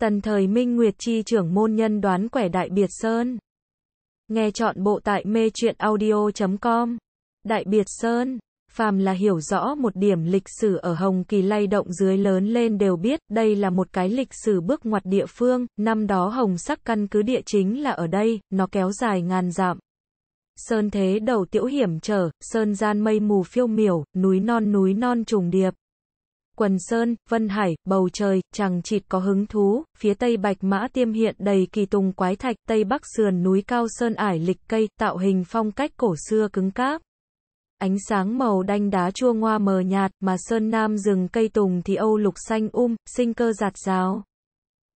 Tần thời Minh Nguyệt chi trưởng môn nhân đoán quẻ Đại Biệt Sơn. Nghe chọn bộ tại mê truyện audio.com. Đại Biệt Sơn, phàm là hiểu rõ một điểm lịch sử ở Hồng Kỳ lay động dưới lớn lên đều biết, đây là một cái lịch sử bước ngoặt địa phương, năm đó Hồng Sắc căn cứ địa chính là ở đây, nó kéo dài ngàn dặm. Sơn thế đầu tiểu hiểm trở, sơn gian mây mù phiêu miểu, núi non núi non trùng điệp. Quần Sơn, Vân Hải, Bầu Trời, chẳng chịt có hứng thú, phía Tây Bạch Mã Tiêm hiện đầy kỳ tùng quái thạch, Tây Bắc sườn núi cao sơn ải lịch cây, tạo hình phong cách cổ xưa cứng cáp. Ánh sáng màu đanh đá chua ngoa mờ nhạt, mà sơn nam rừng cây tùng thì âu lục xanh um, sinh cơ giạt rào.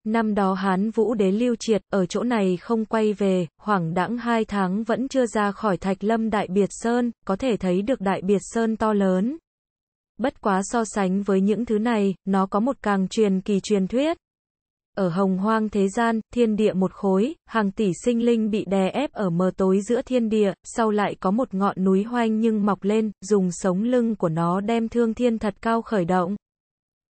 Năm đó Hán Vũ Đế lưu triệt, ở chỗ này không quay về, khoảng đãng hai tháng vẫn chưa ra khỏi Thạch Lâm Đại Biệt Sơn, có thể thấy được Đại Biệt Sơn to lớn, Bất quá so sánh với những thứ này, nó có một càng truyền kỳ truyền thuyết. Ở hồng hoang thế gian, thiên địa một khối, hàng tỷ sinh linh bị đè ép ở mờ tối giữa thiên địa, sau lại có một ngọn núi hoang nhưng mọc lên, dùng sống lưng của nó đem thương thiên thật cao khởi động.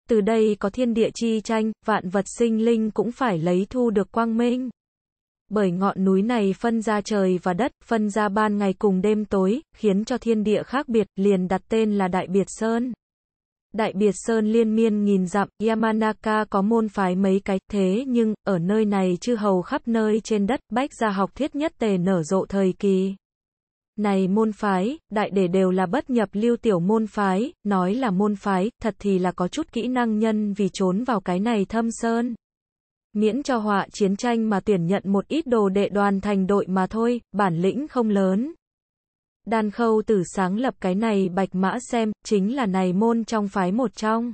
Từ đây có thiên địa chi tranh, vạn vật sinh linh cũng phải lấy thu được quang minh. Bởi ngọn núi này phân ra trời và đất, phân ra ban ngày cùng đêm tối, khiến cho thiên địa khác biệt, liền đặt tên là Đại Biệt Sơn. Đại Biệt Sơn liên miên nghìn dặm, Yamanaka có môn phái mấy cái, thế nhưng, ở nơi này chư hầu khắp nơi trên đất, bách gia học thiết nhất tề nở rộ thời kỳ. Này môn phái, đại để đều là bất nhập lưu tiểu môn phái, nói là môn phái, thật thì là có chút kỹ năng nhân vì trốn vào cái này thâm sơn. Miễn cho họa chiến tranh mà tuyển nhận một ít đồ đệ đoàn thành đội mà thôi, bản lĩnh không lớn, đan khâu tử sáng lập cái này bạch mã xem, chính là này môn trong phái một trong.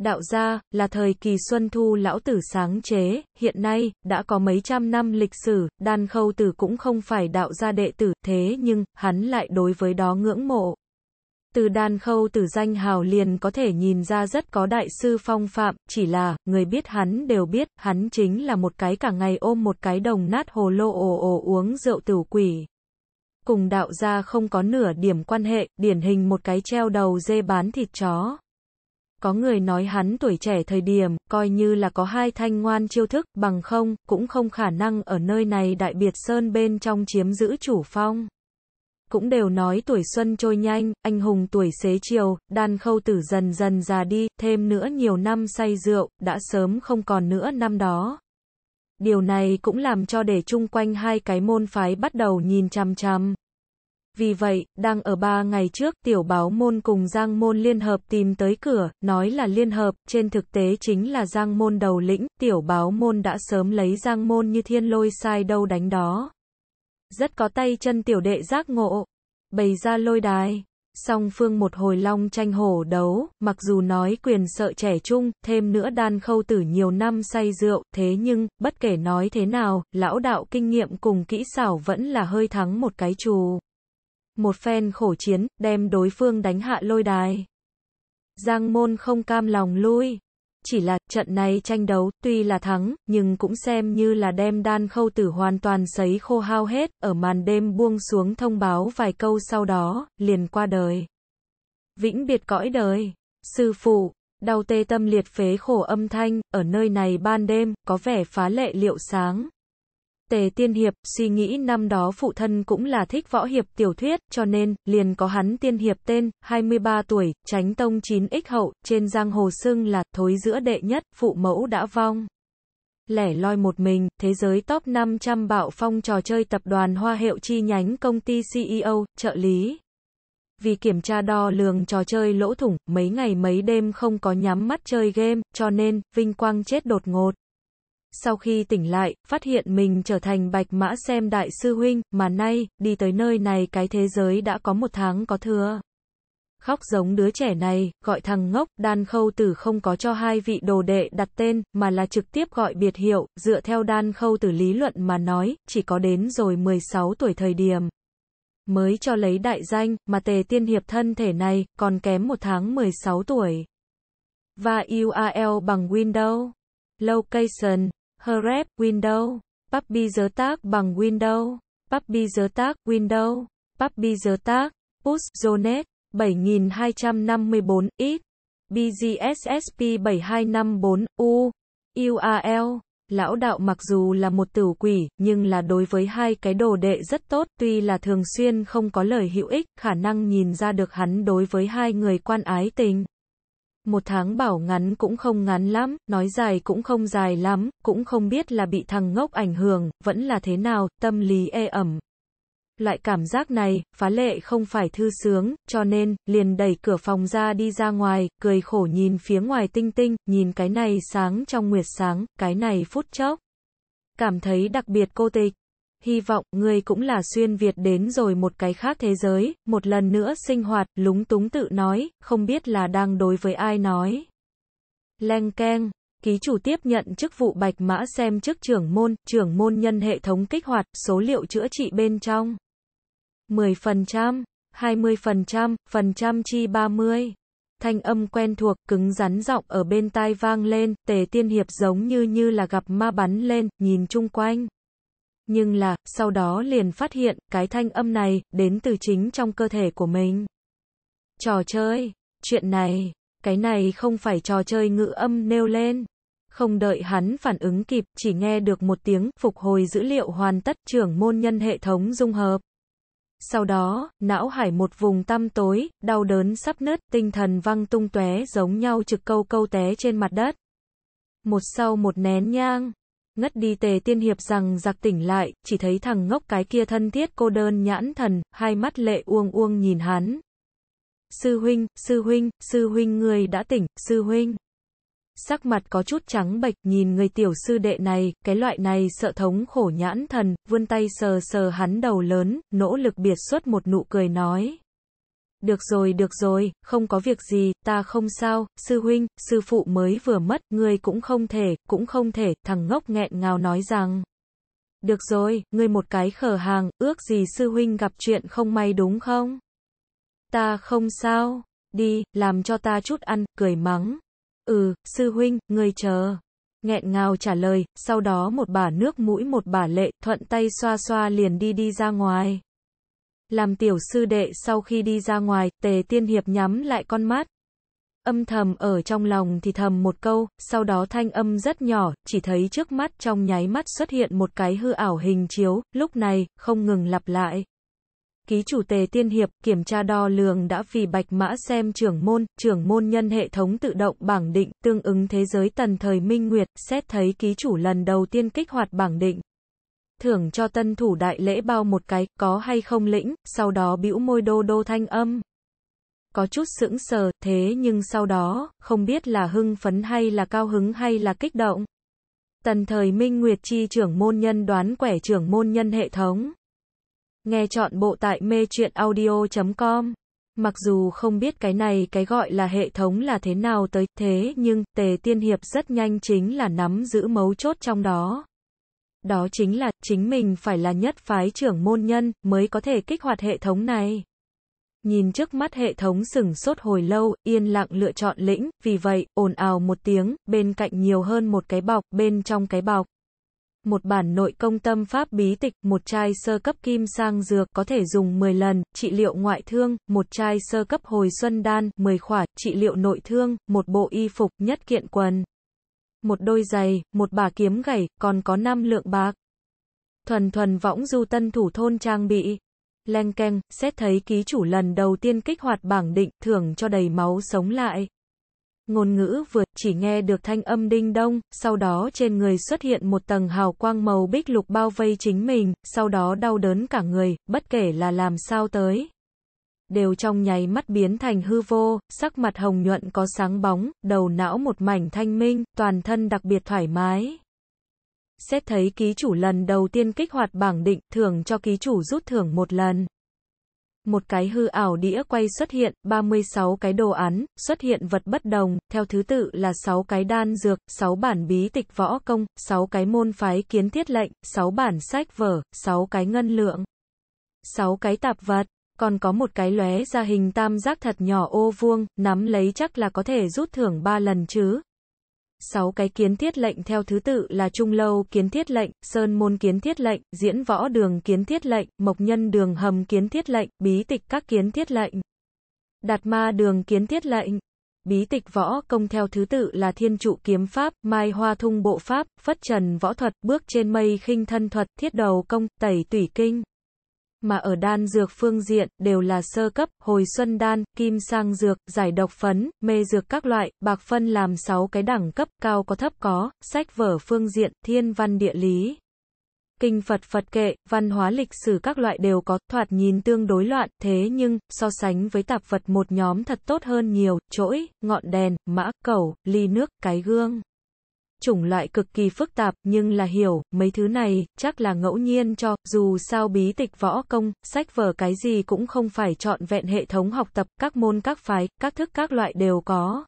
Đạo gia, là thời kỳ Xuân Thu lão tử sáng chế, hiện nay, đã có mấy trăm năm lịch sử, đan khâu tử cũng không phải đạo gia đệ tử, thế nhưng, hắn lại đối với đó ngưỡng mộ. Từ đan khâu tử danh hào liền có thể nhìn ra rất có đại sư phong phạm, chỉ là, người biết hắn đều biết, hắn chính là một cái cả ngày ôm một cái đồng nát hồ lô ồ ồ uống rượu tử quỷ cùng đạo gia không có nửa điểm quan hệ, điển hình một cái treo đầu dê bán thịt chó. Có người nói hắn tuổi trẻ thời điểm, coi như là có hai thanh ngoan chiêu thức, bằng không, cũng không khả năng ở nơi này đại biệt sơn bên trong chiếm giữ chủ phong. Cũng đều nói tuổi xuân trôi nhanh, anh hùng tuổi xế chiều, đan khâu tử dần dần già đi, thêm nữa nhiều năm say rượu, đã sớm không còn nữa năm đó, điều này cũng làm cho để chung quanh hai cái môn phái bắt đầu nhìn chằm chằm. Vì vậy, đang ở ba ngày trước, tiểu báo môn cùng Giang môn liên hợp tìm tới cửa, nói là liên hợp, trên thực tế chính là Giang môn đầu lĩnh, tiểu báo môn đã sớm lấy Giang môn như thiên lôi sai đâu đánh đó. Rất có tay chân tiểu đệ giác ngộ, bày ra lôi đài song phương một hồi long tranh hổ đấu, mặc dù nói quyền sợ trẻ trung, thêm nữa đan khâu tử nhiều năm say rượu, thế nhưng, bất kể nói thế nào, lão đạo kinh nghiệm cùng kỹ xảo vẫn là hơi thắng một cái chù Một phen khổ chiến, đem đối phương đánh hạ lôi đài. Giang môn không cam lòng lui, chỉ là, trận này tranh đấu, tuy là thắng, nhưng cũng xem như là đem đan khâu tử hoàn toàn sấy khô hao hết, ở màn đêm buông xuống thông báo vài câu sau đó, liền qua đời. Vĩnh biệt cõi đời. Sư phụ, đau tê tâm liệt phế khổ âm thanh, ở nơi này ban đêm, có vẻ phá lệ liệu sáng, tề tiên hiệp, suy nghĩ năm đó phụ thân cũng là thích võ hiệp tiểu thuyết, cho nên, liền có hắn tiên hiệp tên, 23 tuổi, tránh tông 9x hậu, trên giang hồ xưng là, thối giữa đệ nhất, phụ mẫu đã vong lẻ loi một mình, thế giới top 500 bạo phong trò chơi tập đoàn Hoa Hiệu chi nhánh công ty CEO, trợ lý. Vì kiểm tra đo lường trò chơi lỗ thủng, mấy ngày mấy đêm không có nhắm mắt chơi game, cho nên, vinh quang chết đột ngột sau khi tỉnh lại, phát hiện mình trở thành bạch mã xem đại sư huynh, mà nay, đi tới nơi này cái thế giới đã có một tháng có thừa. Khóc giống đứa trẻ này, gọi thằng ngốc, đan khâu tử không có cho hai vị đồ đệ đặt tên, mà là trực tiếp gọi biệt hiệu, dựa theo đan khâu tử lý luận mà nói, chỉ có đến rồi 16 tuổi thời điểm. Mới cho lấy đại danh, mà tề tiên hiệp thân thể này, còn kém một tháng 16 tuổi. Và URL bằng Windows. Location hrep window puppy giờ tác bằng window puppy giờ tác window puppy giờ tác push jonet 7254 x bgssp 7254 u url lão đạo mặc dù là một tử quỷ, nhưng là đối với hai cái đồ đệ rất tốt, tuy là thường xuyên không có lời hữu ích, khả năng nhìn ra được hắn đối với hai người quan ái tình một tháng bảo ngắn cũng không ngắn lắm, nói dài cũng không dài lắm, cũng không biết là bị thằng ngốc ảnh hưởng, vẫn là thế nào, tâm lý e ẩm. Loại cảm giác này, phá lệ không phải thư sướng, cho nên, liền đẩy cửa phòng ra đi ra ngoài, cười khổ nhìn phía ngoài tinh tinh, nhìn cái này sáng trong nguyệt sáng, cái này phút chốc. Cảm thấy đặc biệt cô tịch hy vọng ngươi cũng là xuyên Việt đến rồi một cái khác thế giới, một lần nữa sinh hoạt, lúng túng tự nói, không biết là đang đối với ai nói. Leng keng, ký chủ tiếp nhận chức vụ bạch mã xem chức trưởng môn, trưởng môn nhân hệ thống kích hoạt, số liệu chữa trị bên trong. 10%, 20%, phần trăm chi 30. Thanh âm quen thuộc, cứng rắn giọng ở bên tai vang lên, tề tiên hiệp giống như như là gặp ma bắn lên, nhìn chung quanh. Nhưng là, sau đó liền phát hiện, cái thanh âm này, đến từ chính trong cơ thể của mình. Trò chơi, chuyện này, cái này không phải trò chơi ngữ âm nêu lên. Không đợi hắn phản ứng kịp, chỉ nghe được một tiếng, phục hồi dữ liệu hoàn tất, trưởng môn nhân hệ thống dung hợp. Sau đó, não hải một vùng tăm tối, đau đớn sắp nứt, tinh thần văng tung tóe giống nhau trực câu câu té trên mặt đất. Một sau một nén nhang, Ngất đi tề tiên hiệp rằng giặc tỉnh lại, chỉ thấy thằng ngốc cái kia thân thiết cô đơn nhãn thần, hai mắt lệ uông uông nhìn hắn. Sư huynh, sư huynh, sư huynh người đã tỉnh, sư huynh. Sắc mặt có chút trắng bệch nhìn người tiểu sư đệ này, cái loại này sợ thống khổ nhãn thần, vươn tay sờ sờ hắn đầu lớn, nỗ lực biệt xuất một nụ cười nói. Được rồi, được rồi, không có việc gì, ta không sao, sư huynh, sư phụ mới vừa mất, ngươi cũng không thể, cũng không thể, thằng ngốc nghẹn ngào nói rằng. Được rồi, ngươi một cái khở hàng, ước gì sư huynh gặp chuyện không may đúng không? Ta không sao, đi, làm cho ta chút ăn, cười mắng. Ừ, sư huynh, ngươi chờ. Nghẹn ngào trả lời, sau đó một bà nước mũi một bà lệ, thuận tay xoa xoa liền đi đi ra ngoài. Làm tiểu sư đệ sau khi đi ra ngoài, tề tiên hiệp nhắm lại con mắt. Âm thầm ở trong lòng thì thầm một câu, sau đó thanh âm rất nhỏ, chỉ thấy trước mắt trong nháy mắt xuất hiện một cái hư ảo hình chiếu, lúc này, không ngừng lặp lại. Ký chủ tề tiên hiệp kiểm tra đo lường đã vì bạch mã xem trưởng môn, trưởng môn nhân hệ thống tự động bảng định, tương ứng thế giới tần thời minh nguyệt, xét thấy ký chủ lần đầu tiên kích hoạt bảng định, thưởng cho tân thủ đại lễ bao một cái, có hay không lĩnh, sau đó bĩu môi đô đô thanh âm. Có chút sững sờ, thế nhưng sau đó, không biết là hưng phấn hay là cao hứng hay là kích động. Tần thời Minh Nguyệt Chi trưởng môn nhân đoán quẻ trưởng môn nhân hệ thống. Nghe chọn bộ tại mê chuyện audio.com. Mặc dù không biết cái này cái gọi là hệ thống là thế nào tới thế nhưng tề tiên hiệp rất nhanh chính là nắm giữ mấu chốt trong đó. Đó chính là, chính mình phải là nhất phái trưởng môn nhân, mới có thể kích hoạt hệ thống này. Nhìn trước mắt hệ thống sừng sốt hồi lâu, yên lặng lựa chọn lĩnh, vì vậy, ồn ào một tiếng, bên cạnh nhiều hơn một cái bọc, bên trong cái bọc. Một bản nội công tâm pháp bí tịch, một chai sơ cấp kim sang dược có thể dùng 10 lần, trị liệu ngoại thương, một chai sơ cấp hồi xuân đan, 10 khỏa, trị liệu nội thương, một bộ y phục, nhất kiện quần một đôi giày, một bà kiếm gảy, còn có năm lượng bạc. Thuần thuần võng du tân thủ thôn trang bị. Leng keng, xét thấy ký chủ lần đầu tiên kích hoạt bảng định, thưởng cho đầy máu sống lại. Ngôn ngữ vượt chỉ nghe được thanh âm đinh đông, sau đó trên người xuất hiện một tầng hào quang màu bích lục bao vây chính mình, sau đó đau đớn cả người, bất kể là làm sao tới đều trong nháy mắt biến thành hư vô, sắc mặt hồng nhuận có sáng bóng, đầu não một mảnh thanh minh, toàn thân đặc biệt thoải mái. Xét thấy ký chủ lần đầu tiên kích hoạt bảng định, thưởng cho ký chủ rút thưởng một lần. Một cái hư ảo đĩa quay xuất hiện, 36 cái đồ án, xuất hiện vật bất đồng, theo thứ tự là 6 cái đan dược, 6 bản bí tịch võ công, 6 cái môn phái kiến thiết lệnh, 6 bản sách vở, 6 cái ngân lượng, 6 cái tạp vật còn có một cái lóe ra hình tam giác thật nhỏ ô vuông, nắm lấy chắc là có thể rút thưởng 3 lần chứ. 6 cái kiến thiết lệnh theo thứ tự là Trung Lâu kiến thiết lệnh, Sơn Môn kiến thiết lệnh, Diễn Võ đường kiến thiết lệnh, Mộc Nhân đường hầm kiến thiết lệnh, Bí tịch các kiến thiết lệnh. Đạt Ma đường kiến thiết lệnh. Bí tịch võ công theo thứ tự là Thiên trụ kiếm pháp, Mai Hoa thung bộ pháp, Phất trần võ thuật, Bước trên mây khinh thân thuật, Thiết đầu công, Tẩy tủy kinh mà ở đan dược phương diện, đều là sơ cấp, hồi xuân đan, kim sang dược, giải độc phấn, mê dược các loại, bạc phân làm 6 cái đẳng cấp, cao có thấp có, sách vở phương diện, thiên văn địa lý. Kinh Phật Phật kệ, văn hóa lịch sử các loại đều có, thoạt nhìn tương đối loạn, thế nhưng, so sánh với tạp vật một nhóm thật tốt hơn nhiều, chỗi, ngọn đèn, mã, cầu, ly nước, cái gương chủng loại cực kỳ phức tạp, nhưng là hiểu, mấy thứ này, chắc là ngẫu nhiên cho, dù sao bí tịch võ công, sách vở cái gì cũng không phải chọn vẹn hệ thống học tập, các môn các phái, các thức các loại đều có.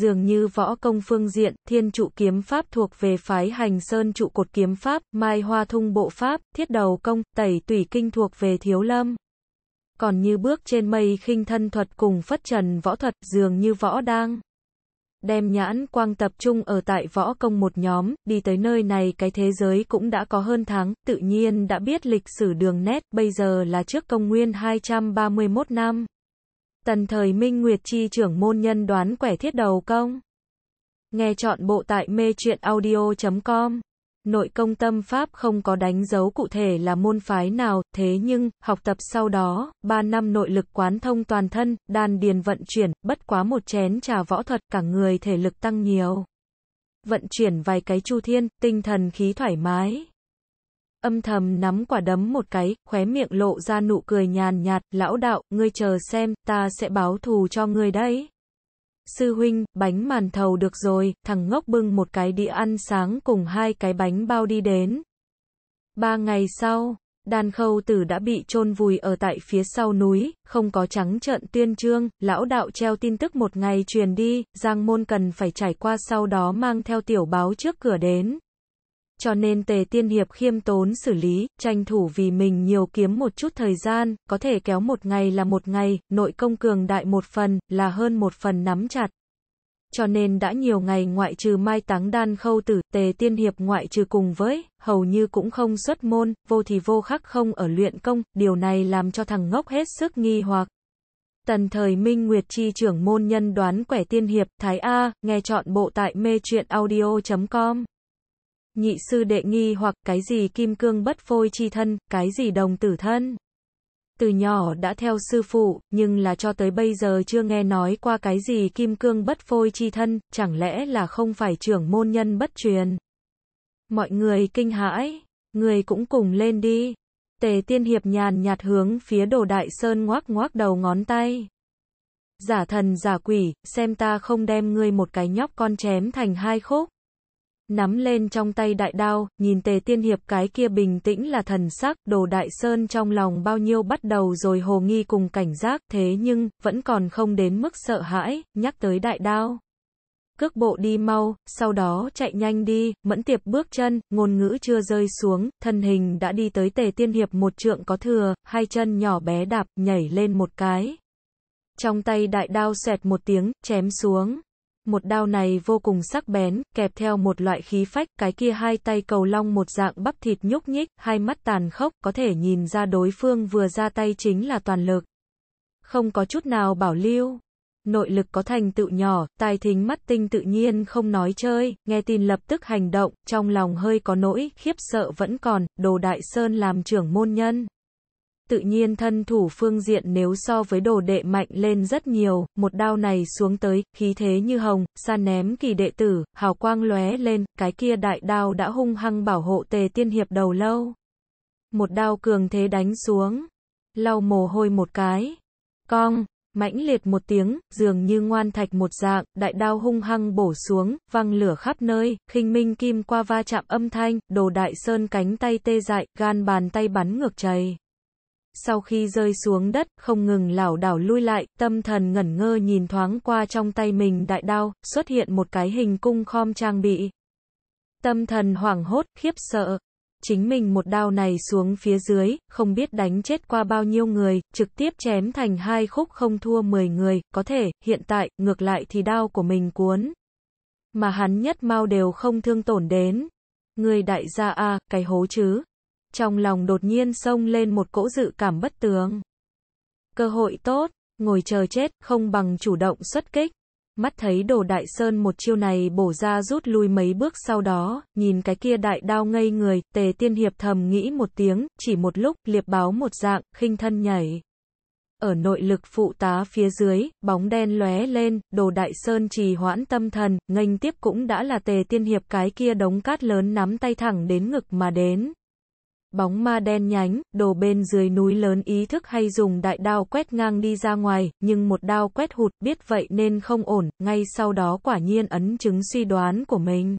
Dường như võ công phương diện, thiên trụ kiếm pháp thuộc về phái hành sơn trụ cột kiếm pháp, mai hoa thung bộ pháp, thiết đầu công, tẩy tủy kinh thuộc về thiếu lâm còn như bước trên mây khinh thân thuật cùng phất trần võ thuật dường như võ đang đem nhãn quang tập trung ở tại võ công một nhóm, đi tới nơi này cái thế giới cũng đã có hơn tháng, tự nhiên đã biết lịch sử đường nét, bây giờ là trước công nguyên 231 năm. Tần thời Minh Nguyệt Chi trưởng môn nhân đoán quẻ thiết đầu công. Nghe chọn bộ tại mê truyện audio.com Nội công tâm pháp không có đánh dấu cụ thể là môn phái nào, thế nhưng, học tập sau đó, 3 năm nội lực quán thông toàn thân, đan điền vận chuyển, bất quá một chén trà võ thuật, cả người thể lực tăng nhiều. Vận chuyển vài cái chu thiên, tinh thần khí thoải mái. Âm thầm nắm quả đấm một cái, khóe miệng lộ ra nụ cười nhàn nhạt, lão đạo, ngươi chờ xem, ta sẽ báo thù cho ngươi đấy. Sư huynh, bánh màn thầu được rồi, thằng ngốc bưng một cái đĩa ăn sáng cùng hai cái bánh bao đi đến. Ba ngày sau, đàn khâu tử đã bị chôn vùi ở tại phía sau núi, không có trắng trợn tuyên trương, lão đạo treo tin tức một ngày truyền đi, giang môn cần phải trải qua sau đó mang theo tiểu báo trước cửa đến cho nên Tề Tiên Hiệp khiêm tốn xử lý, tranh thủ vì mình nhiều kiếm một chút thời gian, có thể kéo một ngày là một ngày, nội công cường đại một phần, là hơn một phần nắm chặt. Cho nên đã nhiều ngày ngoại trừ mai táng đan khâu tử, tề tiên hiệp ngoại trừ cùng với, hầu như cũng không xuất môn, vô thì vô khắc không ở luyện công, điều này làm cho thằng ngốc hết sức nghi hoặc. Tần thời Minh Nguyệt chi trưởng môn nhân đoán quẻ tiên hiệp, Thái A, nghe chọn bộ tại mê truyện audio.com nhị sư đệ nghi hoặc cái gì kim cương bất phôi chi thân, cái gì đồng tử thân. Từ nhỏ đã theo sư phụ, nhưng là cho tới bây giờ chưa nghe nói qua cái gì kim cương bất phôi chi thân, chẳng lẽ là không phải trưởng môn nhân bất truyền. Mọi người kinh hãi, người cũng cùng lên đi. Tề tiên hiệp nhàn nhạt hướng phía đồ đại sơn ngoác ngoác đầu ngón tay. Giả thần giả quỷ, xem ta không đem ngươi một cái nhóc con chém thành hai khúc nắm lên trong tay đại đao, nhìn tề tiên hiệp cái kia bình tĩnh là thần sắc, đồ đại sơn trong lòng bao nhiêu bắt đầu rồi hồ nghi cùng cảnh giác, thế nhưng, vẫn còn không đến mức sợ hãi, nhắc tới đại đao. Cước bộ đi mau, sau đó chạy nhanh đi, mẫn tiệp bước chân, ngôn ngữ chưa rơi xuống, thân hình đã đi tới tề tiên hiệp một trượng có thừa, hai chân nhỏ bé đạp, nhảy lên một cái. Trong tay đại đao xẹt một tiếng, chém xuống. Một đao này vô cùng sắc bén, kẹp theo một loại khí phách, cái kia hai tay cầu long một dạng bắp thịt nhúc nhích, hai mắt tàn khốc, có thể nhìn ra đối phương vừa ra tay chính là toàn lực. Không có chút nào bảo lưu. Nội lực có thành tựu nhỏ, tài thính mắt tinh tự nhiên không nói chơi, nghe tin lập tức hành động, trong lòng hơi có nỗi, khiếp sợ vẫn còn, đồ đại sơn làm trưởng môn nhân tự nhiên thân thủ phương diện nếu so với đồ đệ mạnh lên rất nhiều, một đao này xuống tới, khí thế như hồng, xa ném kỳ đệ tử, hào quang lóe lên, cái kia đại đao đã hung hăng bảo hộ tề tiên hiệp đầu lâu. Một đao cường thế đánh xuống, lau mồ hôi một cái, cong, mãnh liệt một tiếng, dường như ngoan thạch một dạng, đại đao hung hăng bổ xuống, văng lửa khắp nơi, khinh minh kim qua va chạm âm thanh, đồ đại sơn cánh tay tê dại, gan bàn tay bắn ngược chày sau khi rơi xuống đất, không ngừng lảo đảo lui lại, tâm thần ngẩn ngơ nhìn thoáng qua trong tay mình đại đao, xuất hiện một cái hình cung khom trang bị. Tâm thần hoảng hốt, khiếp sợ. Chính mình một đao này xuống phía dưới, không biết đánh chết qua bao nhiêu người, trực tiếp chém thành hai khúc không thua 10 người, có thể, hiện tại, ngược lại thì đao của mình cuốn. Mà hắn nhất mau đều không thương tổn đến. Người đại gia a à, cái hố chứ trong lòng đột nhiên xông lên một cỗ dự cảm bất tường. Cơ hội tốt, ngồi chờ chết, không bằng chủ động xuất kích. Mắt thấy đồ đại sơn một chiêu này bổ ra rút lui mấy bước sau đó, nhìn cái kia đại đao ngây người, tề tiên hiệp thầm nghĩ một tiếng, chỉ một lúc, liệp báo một dạng, khinh thân nhảy. Ở nội lực phụ tá phía dưới, bóng đen lóe lên, đồ đại sơn trì hoãn tâm thần, nghênh tiếp cũng đã là tề tiên hiệp cái kia đống cát lớn nắm tay thẳng đến ngực mà đến bóng ma đen nhánh, đồ bên dưới núi lớn ý thức hay dùng đại đao quét ngang đi ra ngoài, nhưng một đao quét hụt, biết vậy nên không ổn, ngay sau đó quả nhiên ấn chứng suy đoán của mình.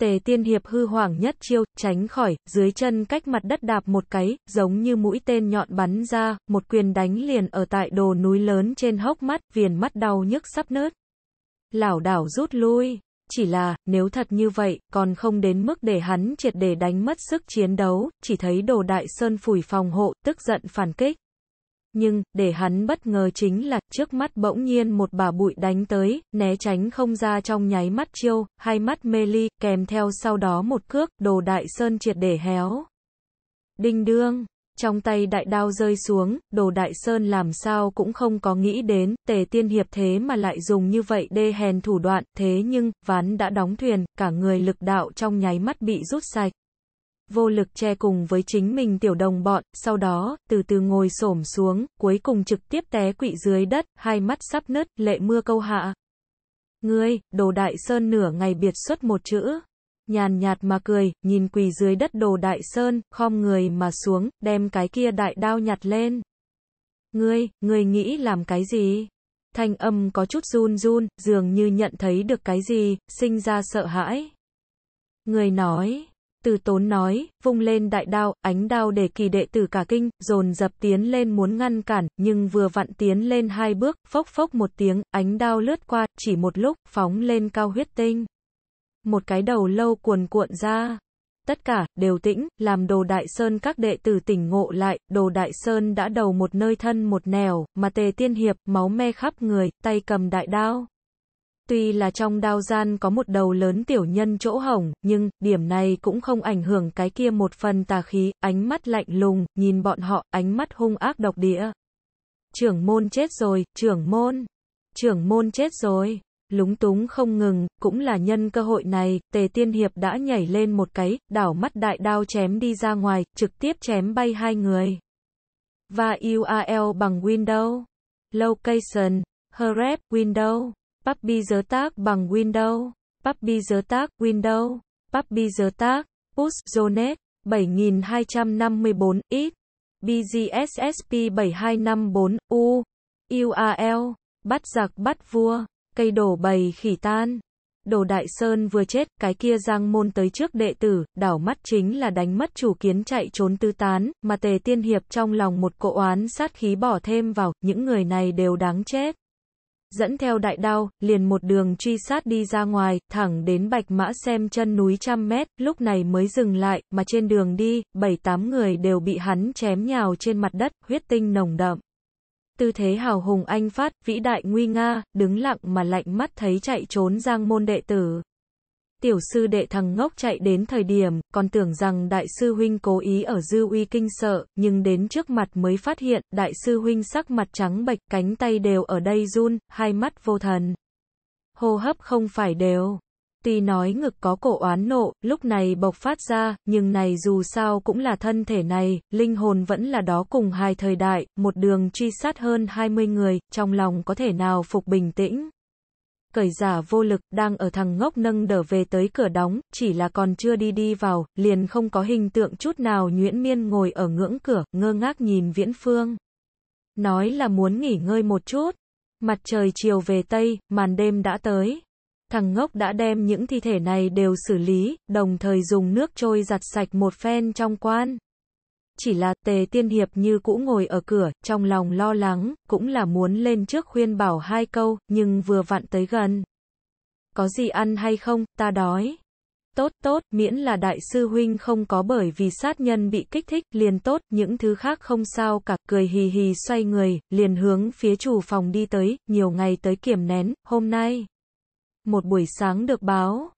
Tề tiên hiệp hư hoảng nhất chiêu, tránh khỏi, dưới chân cách mặt đất đạp một cái, giống như mũi tên nhọn bắn ra, một quyền đánh liền ở tại đồ núi lớn trên hốc mắt, viền mắt đau nhức sắp nớt. Lảo đảo rút lui, chỉ là, nếu thật như vậy, còn không đến mức để hắn triệt để đánh mất sức chiến đấu, chỉ thấy đồ đại sơn phủi phòng hộ, tức giận phản kích. Nhưng, để hắn bất ngờ chính là, trước mắt bỗng nhiên một bà bụi đánh tới, né tránh không ra trong nháy mắt chiêu, hai mắt mê ly, kèm theo sau đó một cước, đồ đại sơn triệt để héo. Đinh đương. Trong tay đại đao rơi xuống, đồ đại sơn làm sao cũng không có nghĩ đến, tề tiên hiệp thế mà lại dùng như vậy đê hèn thủ đoạn, thế nhưng, ván đã đóng thuyền, cả người lực đạo trong nháy mắt bị rút sạch. Vô lực che cùng với chính mình tiểu đồng bọn, sau đó, từ từ ngồi xổm xuống, cuối cùng trực tiếp té quỵ dưới đất, hai mắt sắp nứt, lệ mưa câu hạ. Ngươi, đồ đại sơn nửa ngày biệt xuất một chữ nhàn nhạt mà cười, nhìn quỳ dưới đất đồ đại sơn, khom người mà xuống, đem cái kia đại đao nhặt lên. Ngươi, ngươi nghĩ làm cái gì? Thanh âm có chút run run, dường như nhận thấy được cái gì, sinh ra sợ hãi. Người nói, từ tốn nói, vung lên đại đao, ánh đao để kỳ đệ tử cả kinh, dồn dập tiến lên muốn ngăn cản, nhưng vừa vặn tiến lên hai bước, phốc phốc một tiếng, ánh đao lướt qua, chỉ một lúc, phóng lên cao huyết tinh một cái đầu lâu cuồn cuộn ra. Tất cả, đều tĩnh, làm đồ đại sơn các đệ tử tỉnh ngộ lại, đồ đại sơn đã đầu một nơi thân một nẻo, mà tề tiên hiệp, máu me khắp người, tay cầm đại đao. Tuy là trong đao gian có một đầu lớn tiểu nhân chỗ hỏng, nhưng, điểm này cũng không ảnh hưởng cái kia một phần tà khí, ánh mắt lạnh lùng, nhìn bọn họ, ánh mắt hung ác độc địa. Trưởng môn chết rồi, trưởng môn. Trưởng môn chết rồi lúng túng không ngừng, cũng là nhân cơ hội này, Tề Tiên Hiệp đã nhảy lên một cái, đảo mắt đại đao chém đi ra ngoài, trực tiếp chém bay hai người. Và URL bằng Windows, Location, Href, Windows, Puppy giới tác bằng Windows, Puppy giới tác, Windows, Puppy giới tác, Push, Zonet, 7254, X, BGSSP 7254, U, URL, bắt giặc bắt vua cây đổ bầy khỉ tan. Đồ Đại Sơn vừa chết, cái kia giang môn tới trước đệ tử, đảo mắt chính là đánh mất chủ kiến chạy trốn tư tán, mà tề tiên hiệp trong lòng một cỗ oán sát khí bỏ thêm vào, những người này đều đáng chết. Dẫn theo đại đao, liền một đường truy sát đi ra ngoài, thẳng đến bạch mã xem chân núi trăm mét, lúc này mới dừng lại, mà trên đường đi, bảy tám người đều bị hắn chém nhào trên mặt đất, huyết tinh nồng đậm tư thế hào hùng anh phát, vĩ đại nguy nga, đứng lặng mà lạnh mắt thấy chạy trốn giang môn đệ tử. Tiểu sư đệ thằng ngốc chạy đến thời điểm, còn tưởng rằng đại sư huynh cố ý ở dư uy kinh sợ, nhưng đến trước mặt mới phát hiện, đại sư huynh sắc mặt trắng bệch, cánh tay đều ở đây run, hai mắt vô thần. Hô hấp không phải đều tuy nói ngực có cổ oán nộ, lúc này bộc phát ra, nhưng này dù sao cũng là thân thể này, linh hồn vẫn là đó cùng hai thời đại, một đường truy sát hơn 20 người, trong lòng có thể nào phục bình tĩnh cởi giả vô lực, đang ở thằng ngốc nâng đỡ về tới cửa đóng, chỉ là còn chưa đi đi vào, liền không có hình tượng chút nào nhuyễn miên ngồi ở ngưỡng cửa, ngơ ngác nhìn viễn phương. Nói là muốn nghỉ ngơi một chút. Mặt trời chiều về Tây, màn đêm đã tới. Thằng ngốc đã đem những thi thể này đều xử lý, đồng thời dùng nước trôi giặt sạch một phen trong quan. Chỉ là tề tiên hiệp như cũ ngồi ở cửa, trong lòng lo lắng, cũng là muốn lên trước khuyên bảo hai câu, nhưng vừa vặn tới gần. Có gì ăn hay không, ta đói. Tốt tốt, miễn là đại sư huynh không có bởi vì sát nhân bị kích thích, liền tốt, những thứ khác không sao cả, cười hì hì xoay người, liền hướng phía chủ phòng đi tới, nhiều ngày tới kiểm nén, hôm nay. Một buổi sáng được báo.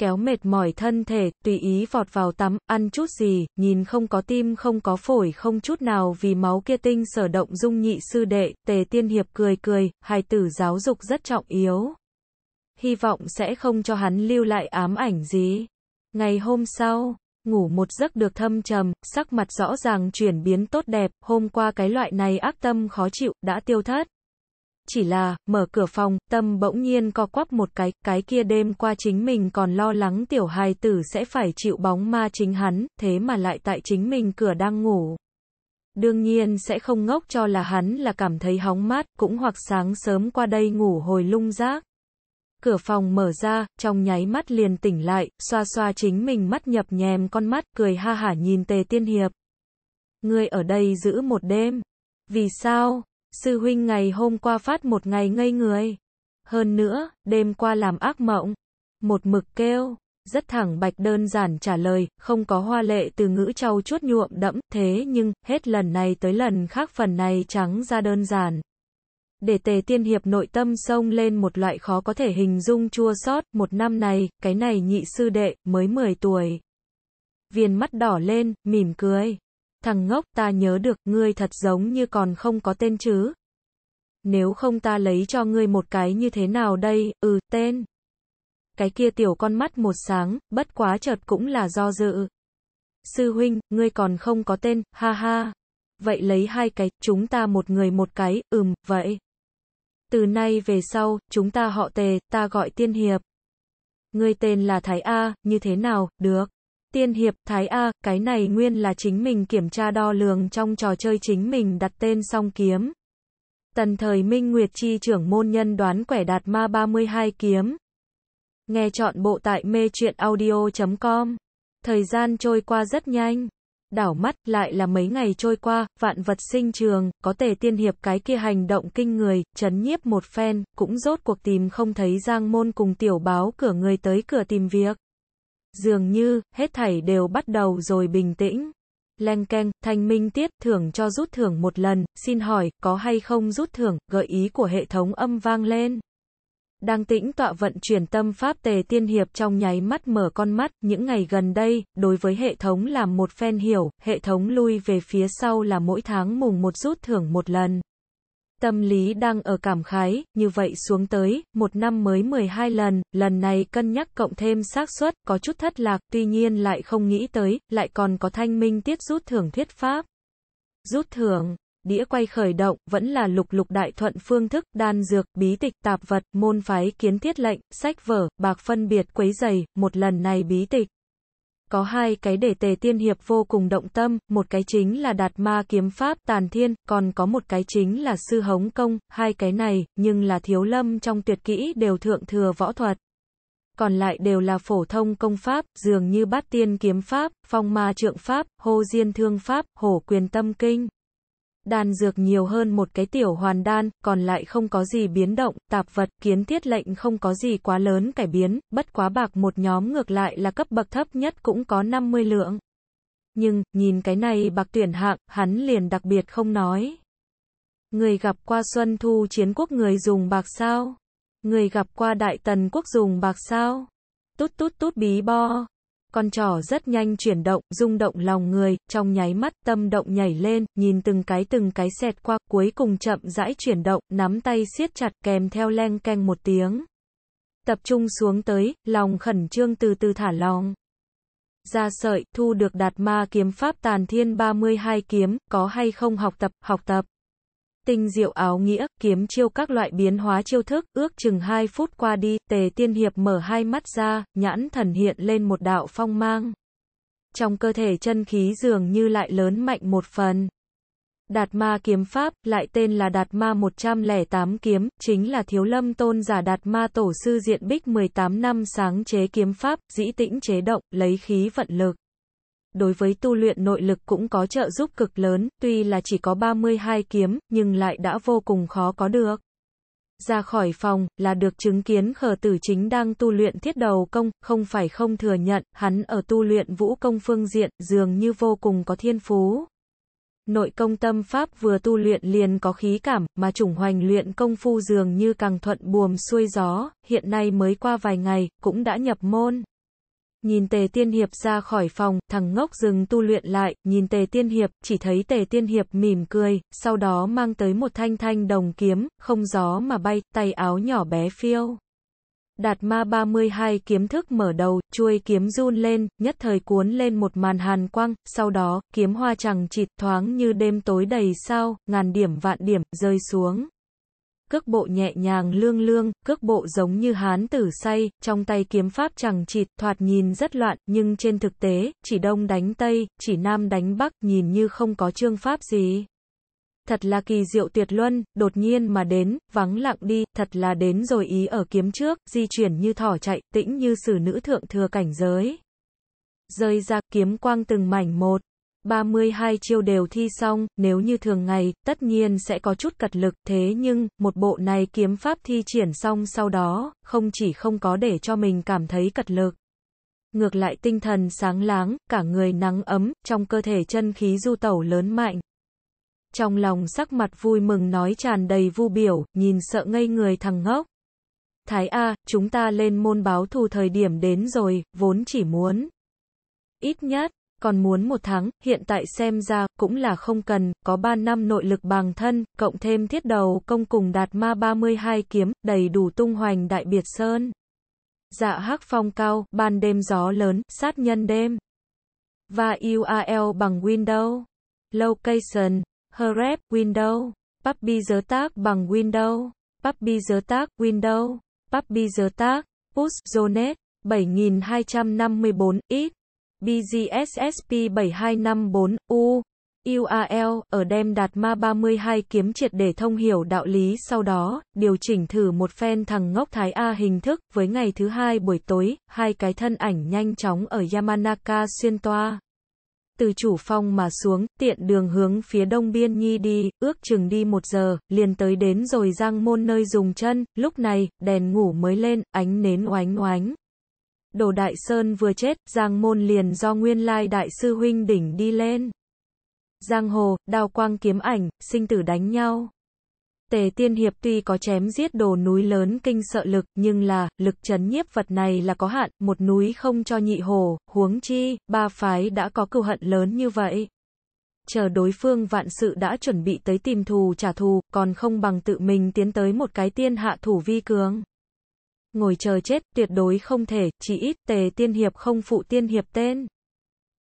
Kéo mệt mỏi thân thể, tùy ý vọt vào tắm, ăn chút gì, nhìn không có tim không có phổi không chút nào vì máu kia tinh sở động dung nhị sư đệ, tề tiên hiệp cười cười, hai tử giáo dục rất trọng yếu. Hy vọng sẽ không cho hắn lưu lại ám ảnh gì. Ngày hôm sau, ngủ một giấc được thâm trầm, sắc mặt rõ ràng chuyển biến tốt đẹp, hôm qua cái loại này ác tâm khó chịu, đã tiêu thất chỉ là, mở cửa phòng, tâm bỗng nhiên co quắp một cái, cái kia đêm qua chính mình còn lo lắng tiểu hài tử sẽ phải chịu bóng ma chính hắn, thế mà lại tại chính mình cửa đang ngủ. Đương nhiên sẽ không ngốc cho là hắn là cảm thấy hóng mát, cũng hoặc sáng sớm qua đây ngủ hồi lung giác. Cửa phòng mở ra, trong nháy mắt liền tỉnh lại, xoa xoa chính mình mắt nhập nhèm con mắt, cười ha hả nhìn tề tiên hiệp. người ở đây giữ một đêm. Vì sao? Sư huynh ngày hôm qua phát một ngày ngây người. Hơn nữa, đêm qua làm ác mộng. Một mực kêu, rất thẳng bạch đơn giản trả lời, không có hoa lệ từ ngữ trau chuốt nhuộm đẫm, thế nhưng, hết lần này tới lần khác phần này trắng ra đơn giản. Để tề tiên hiệp nội tâm sông lên một loại khó có thể hình dung chua sót, một năm này, cái này nhị sư đệ, mới 10 tuổi. Viên mắt đỏ lên, mỉm cười. Thằng ngốc ta nhớ được, ngươi thật giống như còn không có tên chứ. Nếu không ta lấy cho ngươi một cái như thế nào đây, ừ, tên. Cái kia tiểu con mắt một sáng, bất quá chợt cũng là do dự. Sư huynh, ngươi còn không có tên, ha ha. Vậy lấy hai cái, chúng ta một người một cái, ừm, vậy. Từ nay về sau, chúng ta họ tề, ta gọi tiên hiệp. Ngươi tên là Thái A, như thế nào, được. Tiên hiệp, Thái A, cái này nguyên là chính mình kiểm tra đo lường trong trò chơi chính mình đặt tên song kiếm. Tần thời Minh Nguyệt Chi trưởng môn nhân đoán quẻ đạt ma 32 kiếm. Nghe chọn bộ tại mê truyện audio.com. Thời gian trôi qua rất nhanh. Đảo mắt lại là mấy ngày trôi qua, vạn vật sinh trường, có thể tiên hiệp cái kia hành động kinh người, chấn nhiếp một phen, cũng rốt cuộc tìm không thấy giang môn cùng tiểu báo cửa người tới cửa tìm việc. Dường như, hết thảy đều bắt đầu rồi bình tĩnh. Len keng, thanh minh tiết, thưởng cho rút thưởng một lần, xin hỏi, có hay không rút thưởng, gợi ý của hệ thống âm vang lên. Đang tĩnh tọa vận chuyển tâm pháp tề tiên hiệp trong nháy mắt mở con mắt, những ngày gần đây, đối với hệ thống làm một phen hiểu, hệ thống lui về phía sau là mỗi tháng mùng một rút thưởng một lần tâm lý đang ở cảm khái, như vậy xuống tới, một năm mới 12 lần, lần này cân nhắc cộng thêm xác suất, có chút thất lạc, tuy nhiên lại không nghĩ tới, lại còn có thanh minh tiết rút thưởng thuyết pháp. Rút thưởng đĩa quay khởi động, vẫn là lục lục đại thuận phương thức, đan dược, bí tịch, tạp vật, môn phái kiến thiết lệnh, sách vở, bạc phân biệt quấy giày, một lần này bí tịch có hai cái để tề tiên hiệp vô cùng động tâm, một cái chính là đạt ma kiếm pháp tàn thiên, còn có một cái chính là sư hống công, hai cái này, nhưng là thiếu lâm trong tuyệt kỹ đều thượng thừa võ thuật. Còn lại đều là phổ thông công pháp, dường như bát tiên kiếm pháp, phong ma trượng pháp, hô diên thương pháp, hổ quyền tâm kinh đan dược nhiều hơn một cái tiểu hoàn đan, còn lại không có gì biến động, tạp vật, kiến thiết lệnh không có gì quá lớn cải biến, bất quá bạc một nhóm ngược lại là cấp bậc thấp nhất cũng có 50 lượng. Nhưng, nhìn cái này bạc tuyển hạng, hắn liền đặc biệt không nói. Người gặp qua Xuân Thu chiến quốc người dùng bạc sao? Người gặp qua Đại Tần quốc dùng bạc sao? Tút tút tút bí bo. Con trỏ rất nhanh chuyển động, rung động lòng người, trong nháy mắt tâm động nhảy lên, nhìn từng cái từng cái xẹt qua, cuối cùng chậm rãi chuyển động, nắm tay siết chặt kèm theo len keng một tiếng. Tập trung xuống tới, lòng khẩn trương từ từ thả lòng. Ra sợi, thu được đạt ma kiếm pháp tàn thiên 32 kiếm, có hay không học tập, học tập tinh diệu áo nghĩa, kiếm chiêu các loại biến hóa chiêu thức, ước chừng 2 phút qua đi, tề tiên hiệp mở hai mắt ra, nhãn thần hiện lên một đạo phong mang. Trong cơ thể chân khí dường như lại lớn mạnh một phần. Đạt ma kiếm pháp, lại tên là Đạt ma 108 kiếm, chính là thiếu lâm tôn giả Đạt ma tổ sư diện bích 18 năm sáng chế kiếm pháp, dĩ tĩnh chế động, lấy khí vận lực đối với tu luyện nội lực cũng có trợ giúp cực lớn, tuy là chỉ có 32 kiếm, nhưng lại đã vô cùng khó có được. Ra khỏi phòng, là được chứng kiến khờ tử chính đang tu luyện thiết đầu công, không phải không thừa nhận, hắn ở tu luyện vũ công phương diện, dường như vô cùng có thiên phú. Nội công tâm pháp vừa tu luyện liền có khí cảm, mà chủng hoành luyện công phu dường như càng thuận buồm xuôi gió, hiện nay mới qua vài ngày, cũng đã nhập môn. Nhìn Tề Tiên Hiệp ra khỏi phòng, thằng ngốc dừng tu luyện lại, nhìn Tề Tiên Hiệp, chỉ thấy Tề Tiên Hiệp mỉm cười, sau đó mang tới một thanh thanh đồng kiếm, không gió mà bay, tay áo nhỏ bé phiêu. Đạt ma 32 kiếm thức mở đầu, chuôi kiếm run lên, nhất thời cuốn lên một màn hàn quang, sau đó, kiếm hoa chẳng chịt thoáng như đêm tối đầy sao, ngàn điểm vạn điểm, rơi xuống cước bộ nhẹ nhàng lương lương, cước bộ giống như hán tử say, trong tay kiếm pháp chẳng chịt, thoạt nhìn rất loạn, nhưng trên thực tế, chỉ đông đánh tây, chỉ nam đánh bắc, nhìn như không có chương pháp gì. Thật là kỳ diệu tuyệt luân, đột nhiên mà đến, vắng lặng đi, thật là đến rồi ý ở kiếm trước, di chuyển như thỏ chạy, tĩnh như xử nữ thượng thừa cảnh giới. Rơi ra kiếm quang từng mảnh một. 32 chiêu đều thi xong, nếu như thường ngày, tất nhiên sẽ có chút cật lực, thế nhưng, một bộ này kiếm pháp thi triển xong sau đó, không chỉ không có để cho mình cảm thấy cật lực. Ngược lại tinh thần sáng láng, cả người nắng ấm, trong cơ thể chân khí du tẩu lớn mạnh. Trong lòng sắc mặt vui mừng nói tràn đầy vu biểu, nhìn sợ ngây người thằng ngốc. Thái A, chúng ta lên môn báo thù thời điểm đến rồi, vốn chỉ muốn. Ít nhất, còn muốn một tháng, hiện tại xem ra, cũng là không cần, có 3 năm nội lực bằng thân, cộng thêm thiết đầu công cùng đạt ma 32 kiếm, đầy đủ tung hoành đại biệt sơn. Dạ hắc phong cao, ban đêm gió lớn, sát nhân đêm. Và URL bằng Windows. Location, Href, Windows. Puppy giới tác bằng Windows. Puppy giới tác, Windows. Puppy giới tác, Push, Zonet, 7254, ít. BGSSP7254U UAL ở đem đạt ma 32 kiếm triệt để thông hiểu đạo lý sau đó, điều chỉnh thử một phen thằng ngốc thái A hình thức, với ngày thứ hai buổi tối, hai cái thân ảnh nhanh chóng ở Yamanaka xuyên toa. Từ chủ phong mà xuống, tiện đường hướng phía đông biên nhi đi, ước chừng đi một giờ, liền tới đến rồi giang môn nơi dùng chân, lúc này, đèn ngủ mới lên, ánh nến oánh oánh. Đồ Đại Sơn vừa chết, Giang Môn liền do nguyên lai Đại Sư Huynh đỉnh đi lên. Giang Hồ, Đào quang kiếm ảnh, sinh tử đánh nhau. Tề Tiên Hiệp tuy có chém giết đồ núi lớn kinh sợ lực, nhưng là, lực chấn nhiếp vật này là có hạn, một núi không cho nhị hồ, huống chi, ba phái đã có cưu hận lớn như vậy. Chờ đối phương vạn sự đã chuẩn bị tới tìm thù trả thù, còn không bằng tự mình tiến tới một cái tiên hạ thủ vi cường ngồi chờ chết, tuyệt đối không thể, chỉ ít, tề tiên hiệp không phụ tiên hiệp tên.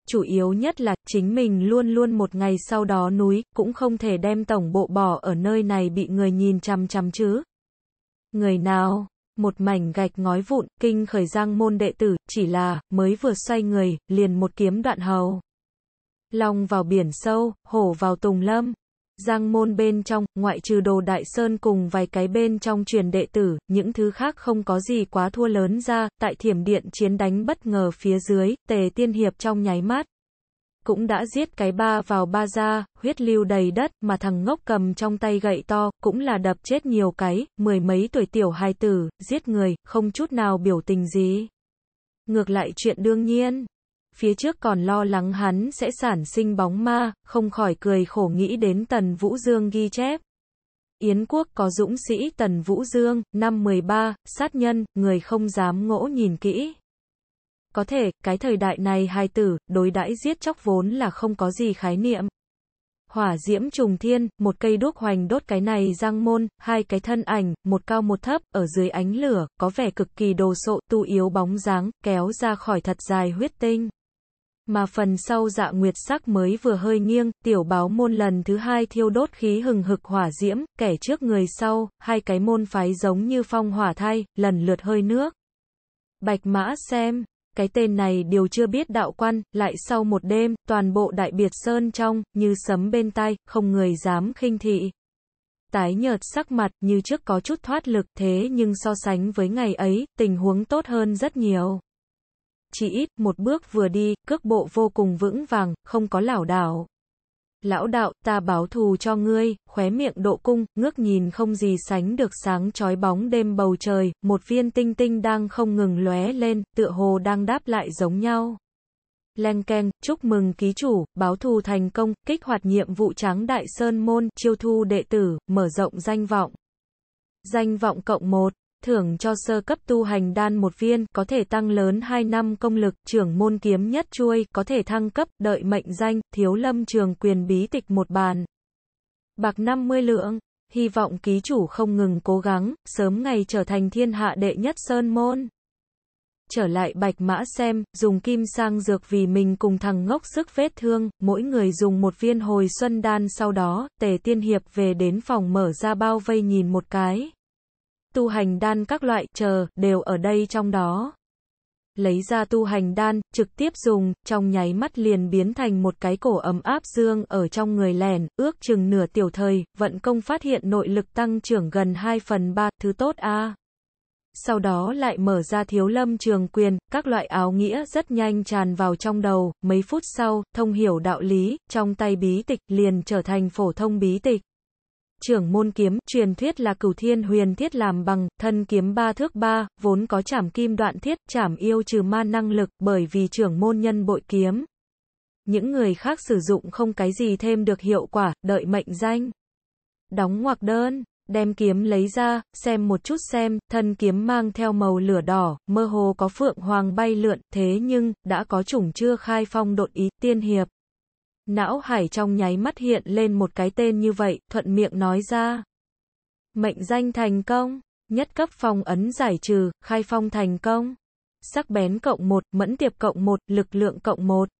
Chủ yếu nhất là, chính mình luôn luôn một ngày sau đó núi, cũng không thể đem tổng bộ bỏ ở nơi này bị người nhìn chằm chằm chứ. Người nào, một mảnh gạch ngói vụn, kinh khởi giang môn đệ tử, chỉ là, mới vừa xoay người, liền một kiếm đoạn hầu. Long vào biển sâu, hổ vào tùng lâm giang môn bên trong, ngoại trừ đồ đại sơn cùng vài cái bên trong truyền đệ tử, những thứ khác không có gì quá thua lớn ra, tại thiểm điện chiến đánh bất ngờ phía dưới, tề tiên hiệp trong nháy mắt. Cũng đã giết cái ba vào ba ra, huyết lưu đầy đất, mà thằng ngốc cầm trong tay gậy to, cũng là đập chết nhiều cái, mười mấy tuổi tiểu hài tử, giết người, không chút nào biểu tình gì. Ngược lại chuyện đương nhiên phía trước còn lo lắng hắn sẽ sản sinh bóng ma, không khỏi cười khổ nghĩ đến Tần Vũ Dương ghi chép. Yến quốc có dũng sĩ Tần Vũ Dương, năm 13, sát nhân, người không dám ngỗ nhìn kỹ. Có thể, cái thời đại này hai tử, đối đãi giết chóc vốn là không có gì khái niệm. Hỏa diễm trùng thiên, một cây đuốc hoành đốt cái này răng môn, hai cái thân ảnh, một cao một thấp, ở dưới ánh lửa, có vẻ cực kỳ đồ sộ, tu yếu bóng dáng, kéo ra khỏi thật dài huyết tinh mà phần sau dạ nguyệt sắc mới vừa hơi nghiêng, tiểu báo môn lần thứ hai thiêu đốt khí hừng hực hỏa diễm, kẻ trước người sau, hai cái môn phái giống như phong hỏa thay, lần lượt hơi nước. Bạch mã xem, cái tên này đều chưa biết đạo quan, lại sau một đêm, toàn bộ đại biệt sơn trong, như sấm bên tai, không người dám khinh thị. Tái nhợt sắc mặt, như trước có chút thoát lực, thế nhưng so sánh với ngày ấy, tình huống tốt hơn rất nhiều chỉ ít một bước vừa đi, cước bộ vô cùng vững vàng, không có lảo đảo. Lão đạo, ta báo thù cho ngươi, khóe miệng độ cung, ngước nhìn không gì sánh được sáng trói bóng đêm bầu trời, một viên tinh tinh đang không ngừng lóe lên, tựa hồ đang đáp lại giống nhau. Leng keng, chúc mừng ký chủ, báo thù thành công, kích hoạt nhiệm vụ trắng đại sơn môn, chiêu thu đệ tử, mở rộng danh vọng. Danh vọng cộng một thưởng cho sơ cấp tu hành đan một viên, có thể tăng lớn 2 năm công lực, trưởng môn kiếm nhất chuôi, có thể thăng cấp, đợi mệnh danh, thiếu lâm trường quyền bí tịch một bàn. Bạc 50 lượng, hy vọng ký chủ không ngừng cố gắng, sớm ngày trở thành thiên hạ đệ nhất sơn môn. Trở lại bạch mã xem, dùng kim sang dược vì mình cùng thằng ngốc sức vết thương, mỗi người dùng một viên hồi xuân đan sau đó, tề tiên hiệp về đến phòng mở ra bao vây nhìn một cái tu hành đan các loại, chờ, đều ở đây trong đó. Lấy ra tu hành đan, trực tiếp dùng, trong nháy mắt liền biến thành một cái cổ ấm áp dương ở trong người lèn, ước chừng nửa tiểu thời, vận công phát hiện nội lực tăng trưởng gần 2 phần 3, thứ tốt a. Sau đó lại mở ra thiếu lâm trường quyền, các loại áo nghĩa rất nhanh tràn vào trong đầu, mấy phút sau, thông hiểu đạo lý, trong tay bí tịch liền trở thành phổ thông bí tịch trưởng môn kiếm, truyền thuyết là cửu thiên huyền thiết làm bằng, thân kiếm ba thước ba, vốn có chảm kim đoạn thiết, chảm yêu trừ ma năng lực, bởi vì trưởng môn nhân bội kiếm. Những người khác sử dụng không cái gì thêm được hiệu quả, đợi mệnh danh. Đóng ngoặc đơn, đem kiếm lấy ra, xem một chút xem, thân kiếm mang theo màu lửa đỏ, mơ hồ có phượng hoàng bay lượn, thế nhưng, đã có chủng chưa khai phong đột ý, tiên hiệp. Não hải trong nháy mắt hiện lên một cái tên như vậy, thuận miệng nói ra. Mệnh danh thành công, nhất cấp phong ấn giải trừ, khai phong thành công. Sắc bén cộng 1, mẫn tiệp cộng 1, lực lượng cộng 1.